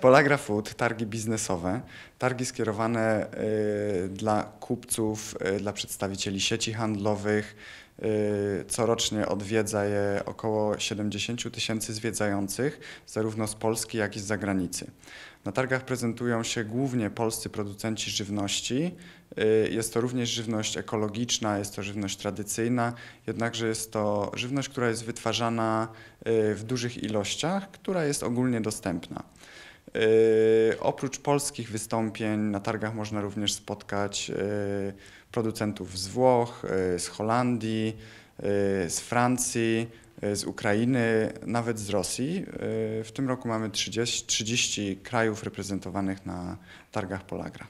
Polagra Food, targi biznesowe, targi skierowane y, dla kupców, y, dla przedstawicieli sieci handlowych. Y, corocznie odwiedza je około 70 tysięcy zwiedzających, zarówno z Polski, jak i z zagranicy. Na targach prezentują się głównie polscy producenci żywności. Jest to również żywność ekologiczna, jest to żywność tradycyjna, jednakże jest to żywność, która jest wytwarzana w dużych ilościach, która jest ogólnie dostępna. Yy, oprócz polskich wystąpień na targach można również spotkać yy, producentów z Włoch, yy, z Holandii, z Francji, z Ukrainy, nawet z Rosji. W tym roku mamy 30, 30 krajów reprezentowanych na targach Polagra.